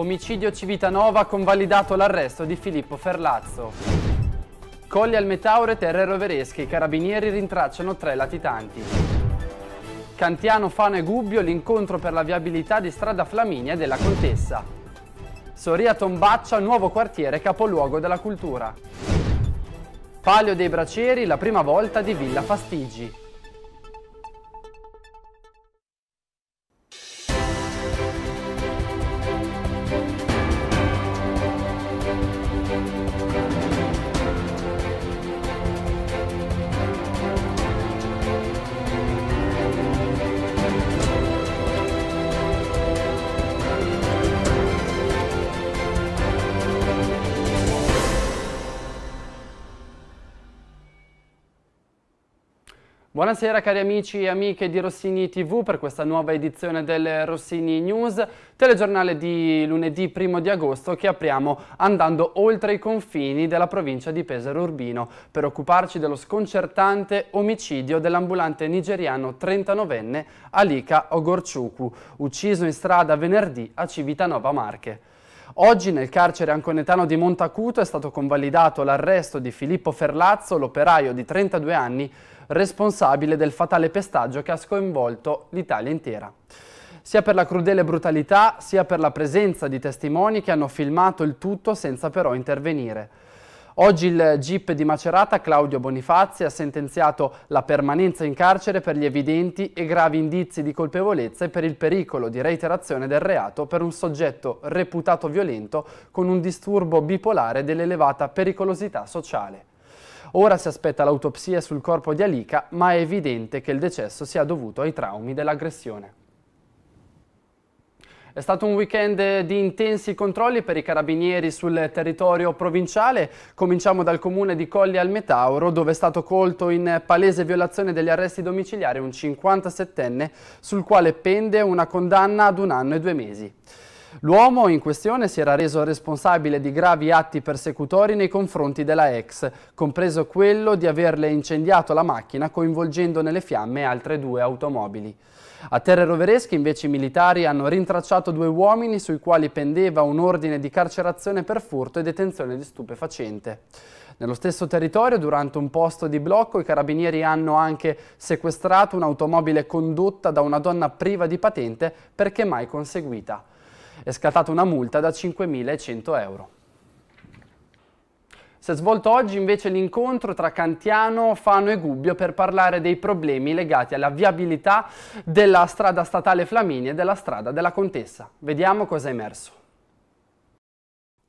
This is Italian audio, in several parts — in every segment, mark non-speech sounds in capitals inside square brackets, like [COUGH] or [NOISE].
Omicidio Civitanova convalidato l'arresto di Filippo Ferlazzo. Colli al Metauro e terre roveresche, i carabinieri rintracciano tre latitanti. Cantiano, Fano e Gubbio l'incontro per la viabilità di strada Flaminia e della Contessa. Soria Tombaccia, nuovo quartiere capoluogo della cultura. Palio dei Braceri, la prima volta di Villa Fastigi. Buonasera cari amici e amiche di Rossini TV per questa nuova edizione del Rossini News, telegiornale di lunedì 1 di agosto che apriamo andando oltre i confini della provincia di Pesaro Urbino per occuparci dello sconcertante omicidio dell'ambulante nigeriano 39enne Alika Ogorciuku, ucciso in strada venerdì a Civitanova Marche. Oggi nel carcere anconetano di Montacuto è stato convalidato l'arresto di Filippo Ferlazzo, l'operaio di 32 anni, responsabile del fatale pestaggio che ha sconvolto l'Italia intera sia per la crudele brutalità, sia per la presenza di testimoni che hanno filmato il tutto senza però intervenire. Oggi il GIP di Macerata, Claudio Bonifazzi, ha sentenziato la permanenza in carcere per gli evidenti e gravi indizi di colpevolezza e per il pericolo di reiterazione del reato per un soggetto reputato violento con un disturbo bipolare dell'elevata pericolosità sociale. Ora si aspetta l'autopsia sul corpo di Alica, ma è evidente che il decesso sia dovuto ai traumi dell'aggressione. È stato un weekend di intensi controlli per i carabinieri sul territorio provinciale. Cominciamo dal comune di Colli al Metauro, dove è stato colto in palese violazione degli arresti domiciliari un 57enne, sul quale pende una condanna ad un anno e due mesi. L'uomo in questione si era reso responsabile di gravi atti persecutori nei confronti della ex, compreso quello di averle incendiato la macchina coinvolgendo nelle fiamme altre due automobili. A Terre Rovereschi invece i militari hanno rintracciato due uomini sui quali pendeva un ordine di carcerazione per furto e detenzione di stupefacente. Nello stesso territorio, durante un posto di blocco, i carabinieri hanno anche sequestrato un'automobile condotta da una donna priva di patente perché mai conseguita. È scattata una multa da 5.100 euro. Si è svolto oggi invece l'incontro tra Cantiano, Fano e Gubbio per parlare dei problemi legati alla viabilità della strada statale Flaminia e della strada della Contessa. Vediamo cosa è emerso.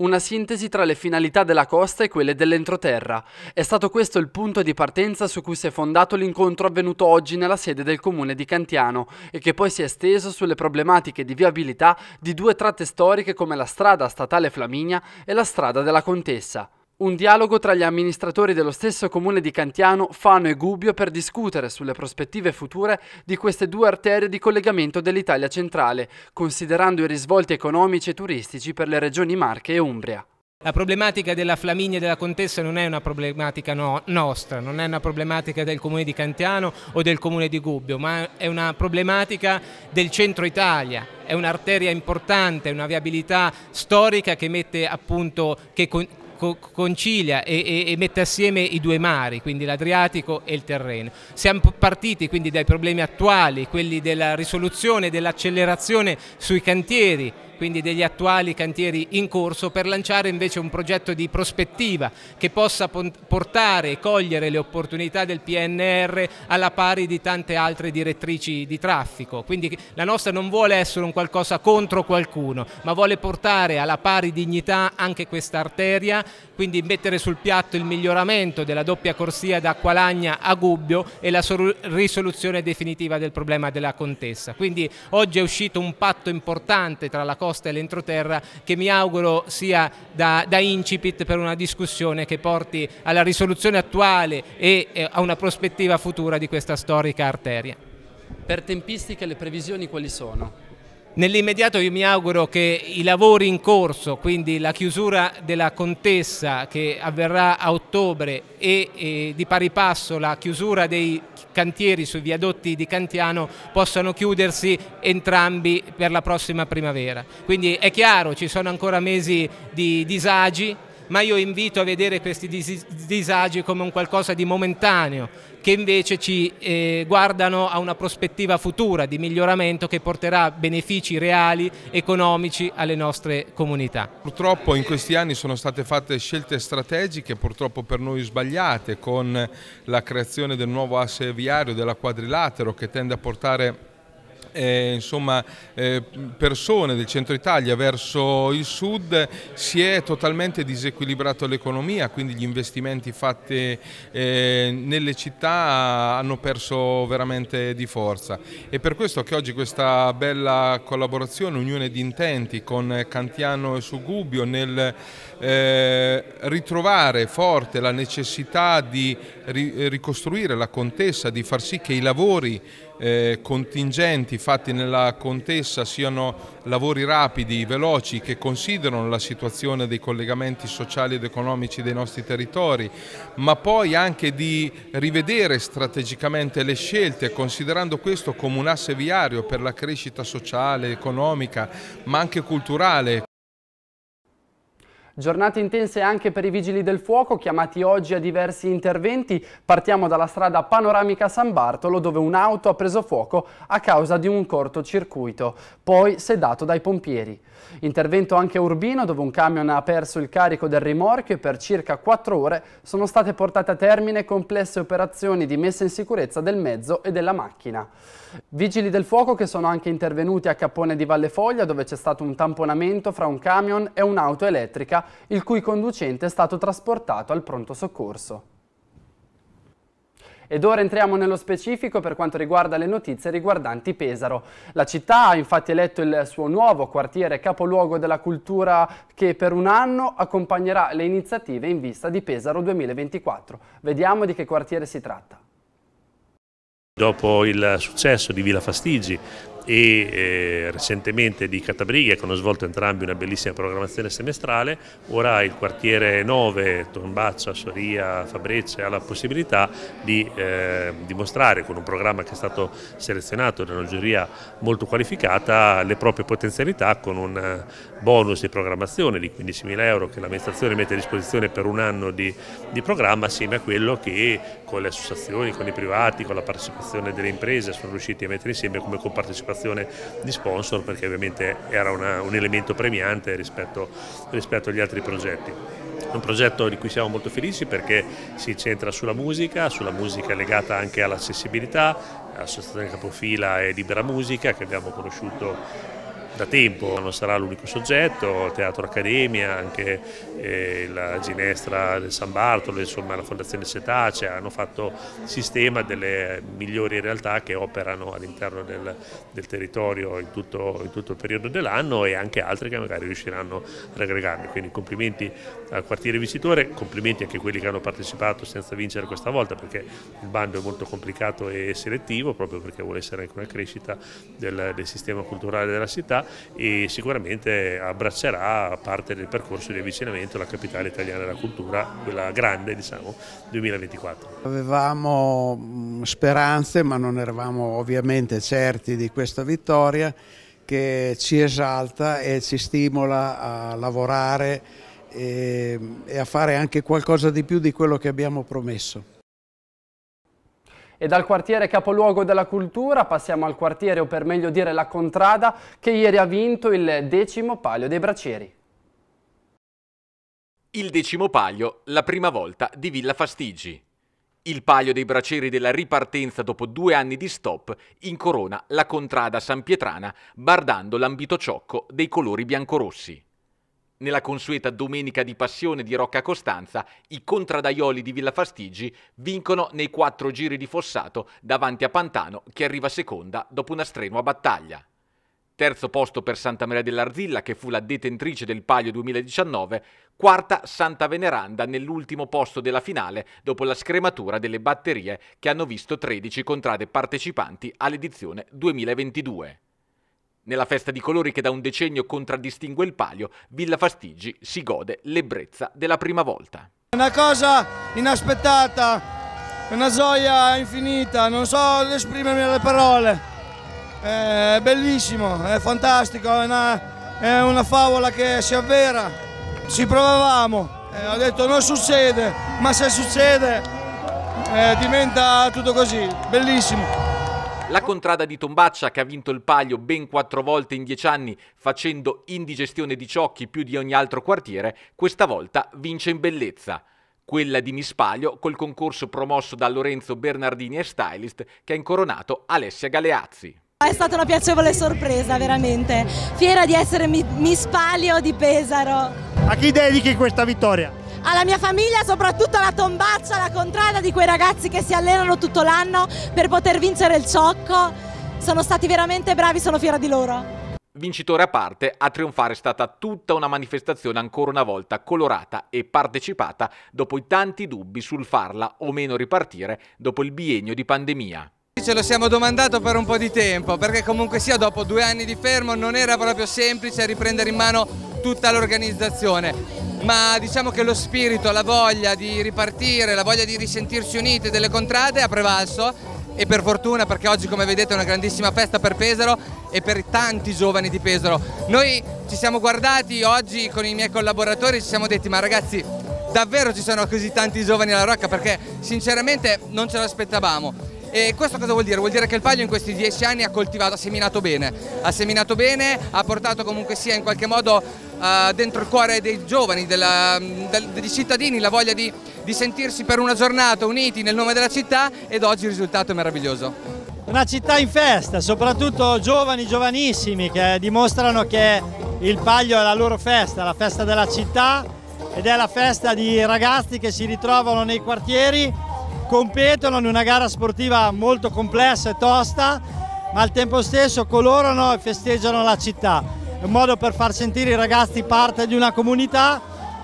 Una sintesi tra le finalità della costa e quelle dell'entroterra. È stato questo il punto di partenza su cui si è fondato l'incontro avvenuto oggi nella sede del comune di Cantiano e che poi si è esteso sulle problematiche di viabilità di due tratte storiche come la strada statale Flaminia e la strada della Contessa. Un dialogo tra gli amministratori dello stesso comune di Cantiano, Fano e Gubbio per discutere sulle prospettive future di queste due arterie di collegamento dell'Italia centrale, considerando i risvolti economici e turistici per le regioni Marche e Umbria. La problematica della Flaminia e della Contessa non è una problematica no, nostra, non è una problematica del comune di Cantiano o del comune di Gubbio, ma è una problematica del centro Italia. È un'arteria importante, una viabilità storica che mette appunto, che, co concilia e, e, e, mette assieme i due mari, quindi l'Adriatico e il Terreno. Siamo partiti quindi dai problemi attuali, quelli della risoluzione, dell'accelerazione sui cantieri quindi degli attuali cantieri in corso, per lanciare invece un progetto di prospettiva che possa portare e cogliere le opportunità del PNR alla pari di tante altre direttrici di traffico. Quindi la nostra non vuole essere un qualcosa contro qualcuno, ma vuole portare alla pari dignità anche questa arteria, quindi mettere sul piatto il miglioramento della doppia corsia da Qualagna a Gubbio e la risoluzione definitiva del problema della contessa. Quindi oggi è uscito un patto importante tra la costa nascosta e l'entroterra che mi auguro sia da, da, incipit per una discussione che porti alla risoluzione attuale e eh, a una prospettiva futura di questa storica arteria. Per tempistiche le previsioni quali sono? Nell'immediato io mi auguro che i lavori in corso, quindi la chiusura della contessa che avverrà a ottobre e, e di pari passo la chiusura dei cantieri sui viadotti di Cantiano possano chiudersi entrambi per la prossima primavera. Quindi è chiaro, ci sono ancora mesi di disagi, ma io invito a vedere questi dis disagi come un qualcosa di momentaneo, che invece ci eh, guardano a una prospettiva futura di miglioramento che porterà benefici reali, economici alle nostre comunità. Purtroppo in questi anni sono state fatte scelte strategiche, purtroppo per noi sbagliate, con la creazione del nuovo asse viario, della quadrilatero che tende a portare eh, insomma, eh, persone del centro Italia verso il sud si è totalmente disequilibrato l'economia, quindi gli investimenti fatti eh, nelle città hanno perso veramente di forza. E per questo che oggi questa bella collaborazione, unione di intenti con Cantiano e Sugubbio nel eh, ritrovare forte la necessità di ri ricostruire la contessa, di far sì che i lavori eh, contingenti fatti nella contessa siano lavori rapidi, veloci, che considerano la situazione dei collegamenti sociali ed economici dei nostri territori, ma poi anche di rivedere strategicamente le scelte, considerando questo come un asse viario per la crescita sociale, economica, ma anche culturale. Giornate intense anche per i vigili del fuoco, chiamati oggi a diversi interventi. Partiamo dalla strada panoramica San Bartolo, dove un'auto ha preso fuoco a causa di un cortocircuito, poi sedato dai pompieri. Intervento anche a urbino, dove un camion ha perso il carico del rimorchio e per circa 4 ore sono state portate a termine complesse operazioni di messa in sicurezza del mezzo e della macchina. Vigili del fuoco che sono anche intervenuti a Capone di Valle Foglia, dove c'è stato un tamponamento fra un camion e un'auto elettrica il cui conducente è stato trasportato al pronto soccorso. Ed ora entriamo nello specifico per quanto riguarda le notizie riguardanti Pesaro. La città ha infatti eletto il suo nuovo quartiere capoluogo della cultura che per un anno accompagnerà le iniziative in vista di Pesaro 2024. Vediamo di che quartiere si tratta. Dopo il successo di Villa Fastigi, e eh, recentemente di Catabriglia che hanno svolto entrambi una bellissima programmazione semestrale, ora il quartiere 9, Tombaccia, Soria, Fabrecce ha la possibilità di eh, dimostrare con un programma che è stato selezionato da una giuria molto qualificata le proprie potenzialità con un eh, bonus di programmazione di 15.000 euro che l'amministrazione mette a disposizione per un anno di, di programma assieme a quello che con le associazioni, con i privati, con la partecipazione delle imprese sono riusciti a mettere insieme come compartecipazione partecipazione di sponsor perché ovviamente era una, un elemento premiante rispetto, rispetto agli altri progetti un progetto di cui siamo molto felici perché si centra sulla musica, sulla musica legata anche all'accessibilità, Associazione Capofila e Libera Musica che abbiamo conosciuto da tempo, non sarà l'unico soggetto, il Teatro Accademia, anche eh, la Ginestra del San Bartolo, insomma la Fondazione Setacea, cioè, hanno fatto sistema delle migliori realtà che operano all'interno del, del, territorio in tutto, in tutto il periodo dell'anno e anche altre che magari riusciranno ad aggregarne. Quindi complimenti al quartiere Visitore, complimenti anche a quelli che hanno partecipato senza vincere questa volta perché il bando è molto complicato e selettivo proprio perché vuole essere anche una crescita del, del sistema culturale della città e sicuramente abbraccerà parte del percorso di avvicinamento alla capitale italiana della cultura, quella grande diciamo, 2024. Avevamo mm, speranze ma non eravamo ovviamente certi di questa vittoria che ci esalta e ci stimola a lavorare ehm, e, a fare anche qualcosa di più di quello che abbiamo promesso. E dal quartiere capoluogo della cultura passiamo al quartiere, o per meglio dire la contrada, che ieri ha vinto il decimo palio dei bracieri. Il decimo palio, la prima volta di Villa Fastigi. Il palio dei bracieri della ripartenza dopo due anni di stop incorona la contrada San Pietrana, bardando l'ambito ciocco dei colori biancorossi. Nella consueta domenica di passione di Rocca Costanza, i contradaioli di Villa Fastigi vincono nei quattro giri di Fossato davanti a Pantano che arriva seconda dopo una strenua battaglia. Terzo posto per Santa Maria dell'Arzilla che fu la detentrice del palio 2019, quarta Santa Veneranda nell'ultimo posto della finale dopo la scrematura delle batterie che hanno visto 13 contrade partecipanti all'edizione 2022. Nella festa di colori che da un decennio contraddistingue il palio, Villa Fastigi si gode l'ebbrezza della prima volta. È una cosa inaspettata, una gioia infinita, non so esprimermi le parole. È bellissimo, è fantastico, è una, è una favola che si avvera. Ci provavamo, eh, ho detto non succede, ma se succede eh, diventa tutto così, bellissimo. La contrada di Tombaccia che ha vinto il palio ben quattro volte in dieci anni facendo indigestione di ciocchi più di ogni altro quartiere, questa volta vince in bellezza quella di Mispaglio col concorso promosso da Lorenzo Bernardini e Stylist che ha incoronato Alessia Galeazzi. È stata una piacevole sorpresa veramente, fiera di essere Mispaglio di Pesaro. A chi dedichi questa vittoria? alla mia famiglia, soprattutto alla tombaccia, alla contrada di quei ragazzi che si allenano tutto l'anno per poter vincere il ciocco. Sono stati veramente bravi, sono fiera di loro. Vincitore a parte, a trionfare è stata tutta una manifestazione ancora una volta colorata e partecipata dopo i tanti dubbi sul farla o meno ripartire dopo il biennio di pandemia. Ce lo siamo domandato per un po' di tempo perché comunque sia dopo due anni di fermo non era proprio semplice riprendere in mano tutta l'organizzazione ma diciamo che lo spirito, la voglia di ripartire, la voglia di risentirsi unite delle contrade ha prevalso e per fortuna perché oggi come vedete è una grandissima festa per Pesaro e per tanti giovani di Pesaro. Noi ci siamo guardati oggi con i miei collaboratori e ci siamo detti ma ragazzi davvero ci sono così tanti giovani alla Rocca perché sinceramente non ce l'aspettavamo e questo cosa vuol dire? Vuol dire che il Paglio in questi dieci anni ha coltivato, ha seminato bene, ha seminato bene, ha portato comunque sia in qualche modo uh, dentro il cuore dei giovani, della, del, dei cittadini, la voglia di, di sentirsi per una giornata uniti nel nome della città ed oggi il risultato è meraviglioso una città in festa, soprattutto giovani, giovanissimi che dimostrano che il Paglio è la loro festa, la festa della città ed è la festa di ragazzi che si ritrovano nei quartieri competono in una gara sportiva molto complessa e tosta, ma al tempo stesso colorano e festeggiano la città. È un modo per far sentire i ragazzi parte di una comunità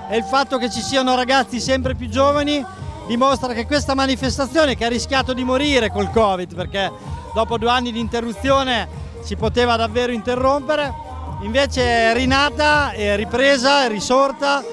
e il fatto che ci siano ragazzi sempre più giovani dimostra che questa manifestazione che ha rischiato di morire col Covid perché dopo due anni di interruzione si poteva davvero interrompere, invece è rinata, è ripresa, è risorta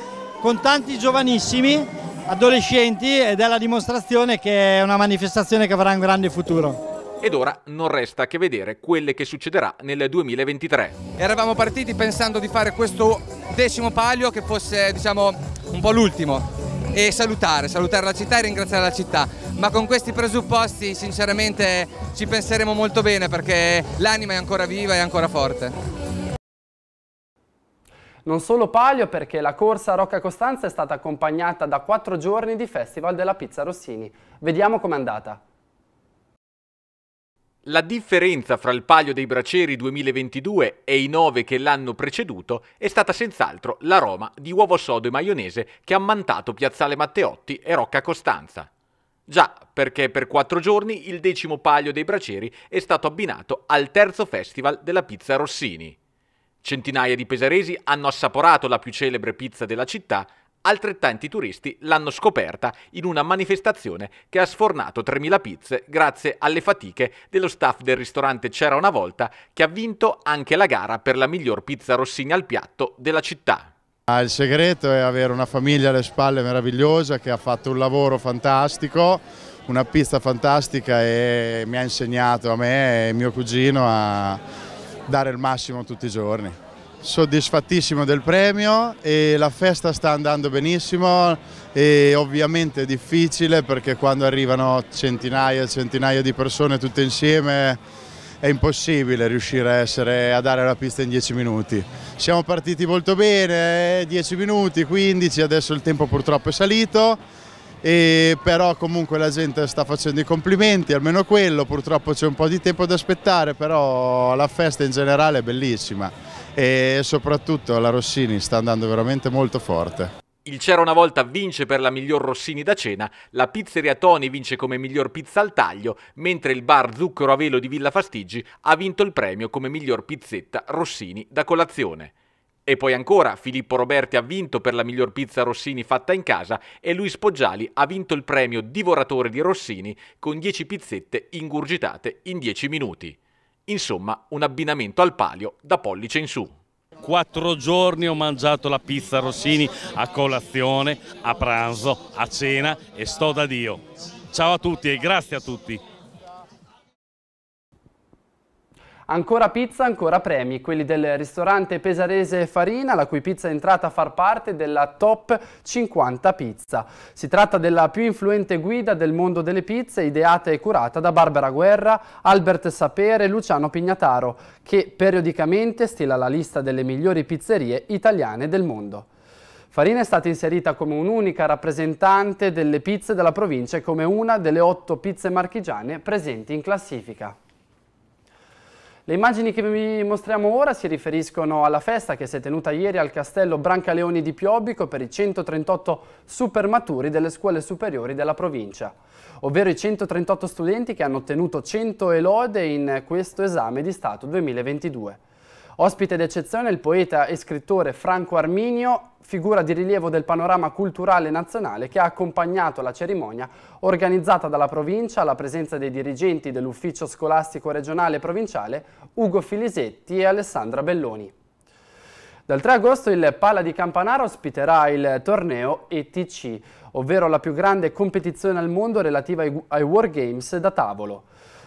con tanti giovanissimi adolescenti ed è la dimostrazione che è una manifestazione che avrà un grande futuro. Ed ora non resta che vedere quelle che succederà nel 2023. Eravamo partiti pensando di fare questo decimo palio che fosse diciamo un po' l'ultimo e salutare, salutare la città e ringraziare la città, ma con questi presupposti sinceramente ci penseremo molto bene perché l'anima è ancora viva e ancora forte. Non solo palio perché la corsa a Rocca Costanza è stata accompagnata da quattro giorni di Festival della Pizza Rossini. Vediamo com'è andata. La differenza fra il palio dei Braceri 2022 e i nove che l'hanno preceduto è stata senz'altro l'aroma di uovo sodo e maionese che ha ammantato Piazzale Matteotti e Rocca Costanza. Già, perché per quattro giorni il decimo palio dei Braceri è stato abbinato al terzo festival della pizza Rossini. Centinaia di pesaresi hanno assaporato la più celebre pizza della città, altrettanti turisti l'hanno scoperta in una manifestazione che ha sfornato 3.000 pizze grazie alle fatiche dello staff del ristorante C'era una volta che ha vinto anche la gara per la miglior pizza rossini al piatto della città. Ah, il segreto è avere una famiglia alle spalle meravigliosa che ha fatto un lavoro fantastico, una pizza fantastica e mi ha insegnato a me e mio cugino a dare il massimo tutti i giorni. Soddisfattissimo del premio e la festa sta andando benissimo e ovviamente è difficile perché quando arrivano centinaia e centinaia di persone tutte insieme è impossibile riuscire a, essere, a dare la pista in 10 minuti. Siamo partiti molto bene, 10 minuti, 15, adesso il tempo purtroppo è salito e però comunque la gente sta facendo i complimenti, almeno quello, purtroppo c'è un po' di tempo da aspettare, però la festa in generale è bellissima e soprattutto la Rossini sta andando veramente molto forte. Il C'era una volta vince per la miglior Rossini da cena, la pizzeria Toni vince come miglior pizza al taglio, mentre il bar Zucchero a Velo di Villa Fastigi ha vinto il premio come miglior pizzetta Rossini da colazione. E poi ancora Filippo Roberti ha vinto per la miglior pizza Rossini fatta in casa e Luis Poggiali ha vinto il premio Divoratore di Rossini con 10 pizzette ingurgitate in 10 minuti. Insomma, un abbinamento al palio da pollice in su quattro giorni ho mangiato la pizza Rossini a colazione, a pranzo, a cena e sto da Dio. Ciao a tutti e grazie a tutti. Ancora pizza, ancora premi, quelli del ristorante pesarese Farina, la cui pizza è entrata a far parte della Top 50 Pizza. Si tratta della più influente guida del mondo delle pizze, ideata e curata da Barbara Guerra, Albert Sapere e Luciano Pignataro, che periodicamente stila la lista delle migliori pizzerie italiane del mondo. Farina è stata inserita come un'unica rappresentante delle pizze della provincia e come una delle otto pizze marchigiane presenti in classifica. Le immagini che vi mostriamo ora si riferiscono alla festa che si è tenuta ieri al castello Brancaleoni di Piobbico per i 138 supermaturi delle scuole superiori della provincia, ovvero i 138 studenti che hanno ottenuto 100 elode in questo esame di Stato 2022. Ospite d'eccezione il poeta e scrittore Franco Arminio, figura di rilievo del panorama culturale nazionale che ha accompagnato la cerimonia organizzata dalla provincia alla presenza dei dirigenti dell'ufficio scolastico regionale e provinciale Ugo Filisetti e Alessandra Belloni. Dal 3 agosto il Pala di Campanaro ospiterà il torneo ETC, ovvero la più grande competizione al mondo relativa ai Wargames da tavolo.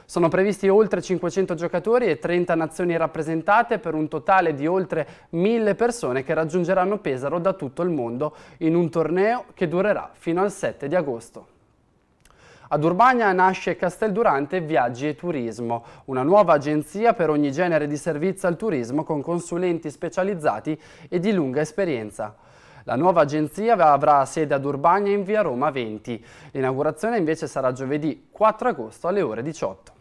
Sono previsti oltre 500 giocatori e 30 nazioni rappresentate per un totale di oltre 1000 persone che raggiungeranno Pesaro da tutto il mondo in un torneo che durerà fino al 7 di agosto. Ad Urbania nasce Castel Durante Viaggi e Turismo, una nuova agenzia per ogni genere di servizio al turismo con consulenti specializzati e di lunga esperienza. La nuova agenzia avrà sede ad Urbania in via Roma 20. L'inaugurazione invece sarà giovedì 4 agosto alle ore 18.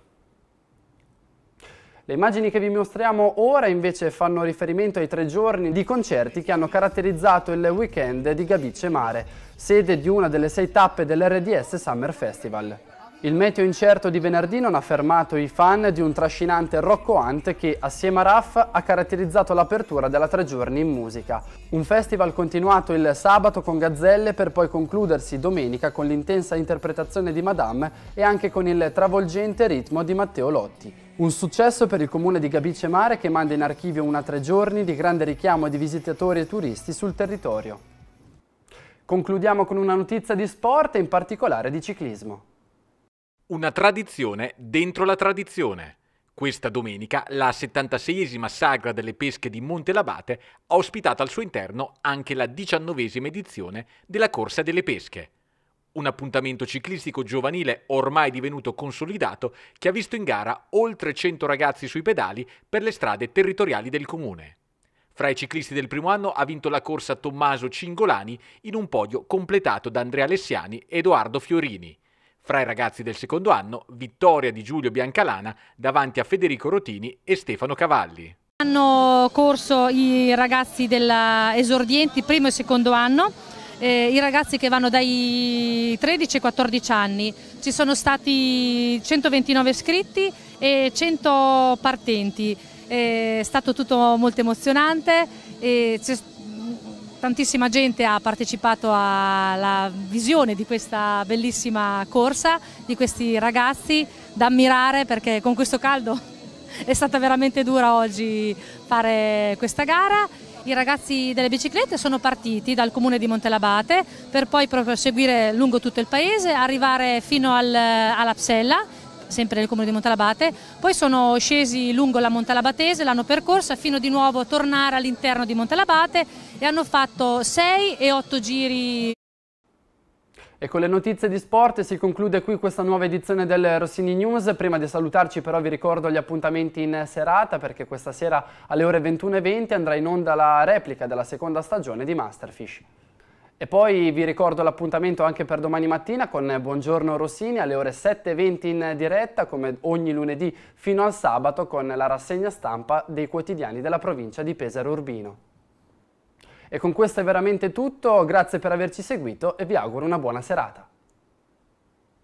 Le immagini che vi mostriamo ora invece fanno riferimento ai tre giorni di concerti che hanno caratterizzato il weekend di Gabice Mare, sede di una delle sei tappe dell'RDS Summer Festival. Il meteo incerto di venerdì non ha fermato i fan di un trascinante roccoante che, assieme a Raff, ha caratterizzato l'apertura della tre giorni in musica. Un festival continuato il sabato con gazzelle per poi concludersi domenica con l'intensa interpretazione di Madame e anche con il travolgente ritmo di Matteo Lotti. Un successo per il comune di Gabice Mare che manda in archivio una tre giorni di grande richiamo di visitatori e turisti sul territorio. Concludiamo con una notizia di sport e in particolare di ciclismo. Una tradizione dentro la tradizione. Questa domenica la 76esima Sagra delle Pesche di Monte Labate ha ospitato al suo interno anche la 19esima edizione della Corsa delle Pesche. Un appuntamento ciclistico giovanile ormai divenuto consolidato che ha visto in gara oltre 100 ragazzi sui pedali per le strade territoriali del comune. Fra i ciclisti del primo anno ha vinto la corsa Tommaso Cingolani in un podio completato da Andrea Alessiani e Edoardo Fiorini. Fra i ragazzi del secondo anno, vittoria di Giulio Biancalana davanti a Federico Rotini e Stefano Cavalli. Hanno corso i ragazzi esordienti, primo e secondo anno, eh, i ragazzi che vanno dai 13 ai 14 anni. Ci sono stati 129 iscritti e 100 partenti. Eh, è stato tutto molto emozionante. Eh, Tantissima gente ha partecipato alla visione di questa bellissima corsa, di questi ragazzi da ammirare perché con questo caldo [LAUGHS] è stata veramente dura oggi fare questa gara. I ragazzi delle biciclette sono partiti dal comune di Montelabate per poi proseguire lungo tutto il paese, arrivare fino al, alla Psella sempre nel comune di Montalabate, poi sono scesi lungo la Montalabatese, l'hanno percorsa fino di nuovo a tornare all'interno di Montalabate e hanno fatto 6 e 8 giri. E con le notizie di sport si conclude qui questa nuova edizione del Rossini News. Prima di salutarci però vi ricordo gli appuntamenti in serata perché questa sera alle ore 21.20 andrà in onda la replica della seconda stagione di Masterfish. E poi vi ricordo l'appuntamento anche per domani mattina con Buongiorno Rossini alle ore 7.20 in diretta, come ogni lunedì fino al sabato, con la rassegna stampa dei quotidiani della provincia di Pesaro Urbino. E con questo è veramente tutto, grazie per averci seguito e vi auguro una buona serata.